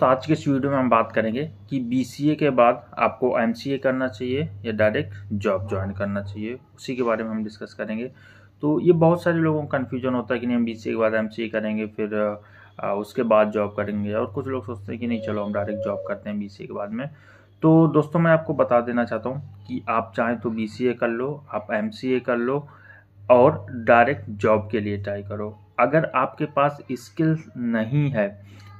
दोस्त आज के इस वीडियो में हम बात करेंगे कि बी के बाद आपको एम करना चाहिए या डायरेक्ट जॉब ज्वाइन करना चाहिए उसी के बारे में हम डिस्कस करेंगे तो ये बहुत सारे लोगों का कन्फ्यूजन होता है कि नहीं हम बी के बाद एम करेंगे फिर आ, उसके बाद जॉब करेंगे और कुछ लोग सोचते हैं कि नहीं चलो हम डायरेक्ट जॉब करते हैं बी के बाद में तो दोस्तों मैं आपको बता देना चाहता हूँ कि आप चाहें तो बी कर लो आप एम कर लो और डायरेक्ट जॉब के लिए ट्राई करो अगर आपके पास स्किल्स नहीं है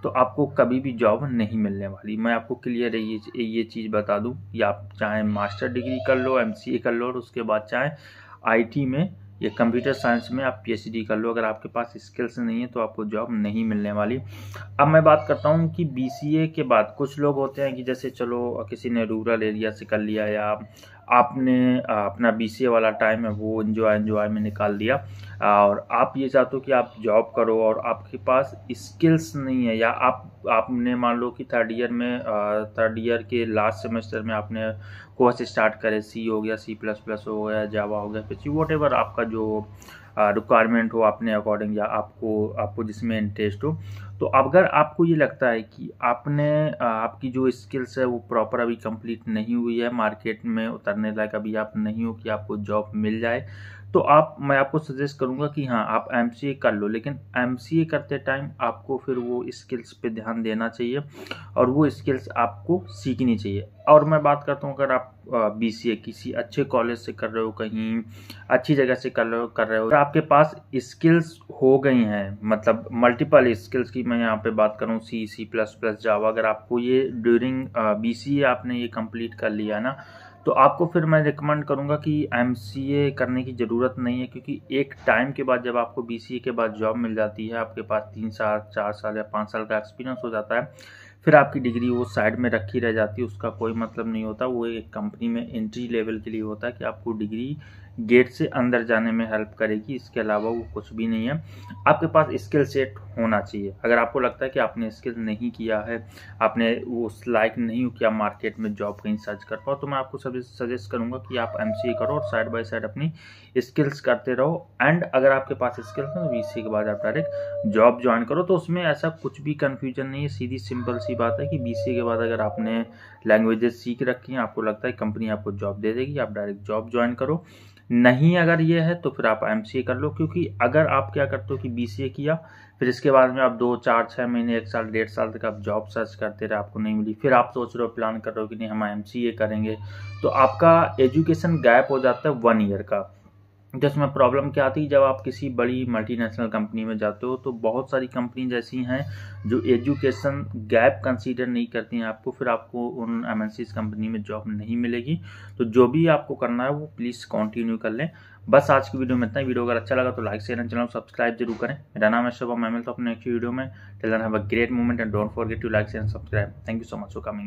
तो आपको कभी भी जॉब नहीं मिलने वाली मैं आपको क्लियर ये ये चीज़ बता दूं या आप चाहे मास्टर डिग्री कर लो एमसीए कर लो और उसके बाद चाहे आईटी में या कंप्यूटर साइंस में आप पीएचडी कर लो अगर आपके पास स्किल्स नहीं है तो आपको जॉब नहीं मिलने वाली अब मैं बात करता हूँ कि बीसीए के बाद कुछ लोग होते हैं कि जैसे चलो किसी ने रूरल एरिया से कर लिया या आपने अपना बी वाला टाइम है वो इन्जॉय इन्जॉय में निकाल दिया और आप ये चाहते हो कि आप जॉब करो और आपके पास स्किल्स नहीं है या आप आपने मान लो कि थर्ड ईयर में थर्ड ईयर के लास्ट सेमेस्टर में आपने कोर्स स्टार्ट करे सी हो गया सी प्लस प्लस हो गया जावा हो गया कुछ वट आपका जो रिक्वायरमेंट हो अपने अकॉर्डिंग या आपको आपको जिसमें इंटरेस्ट हो तो अगर आपको ये लगता है कि आपने आपकी जो स्किल्स है वो प्रॉपर अभी कंप्लीट नहीं हुई है मार्केट में उतरने लायक अभी आप नहीं हो कि आपको जॉब मिल जाए तो आप मैं आपको सजेस्ट करूंगा कि हाँ आप एम कर लो लेकिन एम करते टाइम आपको फिर वो स्किल्स पे ध्यान देना चाहिए और वो स्किल्स आपको सीखनी चाहिए और मैं बात करता हूँ अगर आप बी सी ए किसी अच्छे कॉलेज से कर रहे हो कहीं अच्छी जगह से कर रहे हो कर रहे हो आपके पास स्किल्स हो गई हैं मतलब मल्टीपल स्किल्स की मैं यहाँ पे बात करूँ सी सी प्लस प्लस जावा अगर आपको ये ड्यूरिंग बी सी ए आपने ये कंप्लीट कर लिया ना तो आपको फिर मैं रिकमेंड करूँगा कि एम करने की ज़रूरत नहीं है क्योंकि एक टाइम के बाद जब आपको बी के बाद जॉब मिल जाती है आपके पास तीन साल चार साल या पाँच साल का एक्सपीरियंस हो जाता है फिर आपकी डिग्री वो साइड में रखी रह जाती है उसका कोई मतलब नहीं होता वो एक कंपनी में एंट्री लेवल के लिए होता है कि आपको डिग्री गेट से अंदर जाने में हेल्प करेगी इसके अलावा वो कुछ भी नहीं है आपके पास स्किल सेट होना चाहिए अगर आपको लगता है कि आपने स्किल नहीं किया है आपने वो लाइक नहीं किया मार्केट में जॉब कहीं सर्च कर पाओ तो मैं आपको सजेस्ट करूँगा कि आप एम करो और साइड बाई साइड अपनी स्किल्स करते रहो एंड अगर आपके पास स्किल्स हैं तो बी के बाद आप डायरेक्ट जॉब ज्वाइन करो तो उसमें ऐसा कुछ भी कन्फ्यूजन नहीं है सीधी सिंपल सी बात है कि बी के बाद अगर आपने लैंग्वेजेस सीख रखी हैं आपको लगता है कंपनी आपको जॉब दे देगी आप डायरेक्ट जॉब ज्वाइन करो नहीं अगर ये है तो फिर आप एम कर लो क्योंकि अगर आप क्या करते हो कि बी किया फिर इसके बाद में आप दो चार छः महीने एक साल डेढ़ साल तक आप जॉब सर्च करते रहे आपको नहीं मिली फिर आप सोच रहे हो प्लान कर रहे हो कि नहीं हम एम करेंगे तो आपका एजुकेशन गैप हो जाता है वन ईयर का जिसमें प्रॉब्लम क्या आती है जब आप किसी बड़ी मल्टीनेशनल कंपनी में जाते हो तो बहुत सारी कंपनीज ऐसी हैं जो एजुकेशन गैप कंसीडर नहीं करती हैं आपको फिर आपको उन एम कंपनी में जॉब नहीं मिलेगी तो जो भी आपको करना है वो प्लीज़ कंटिन्यू कर लें बस आज की वीडियो में इतना वीडियो अगर अच्छा लगा तो like share and channel subscribe जरूर करें मेरा नाम है शुभम मैं मिलता हूँ अपने नेक्स्ट वीडियो में till then have a great movement and don't forget to like share and subscribe thank you so much for coming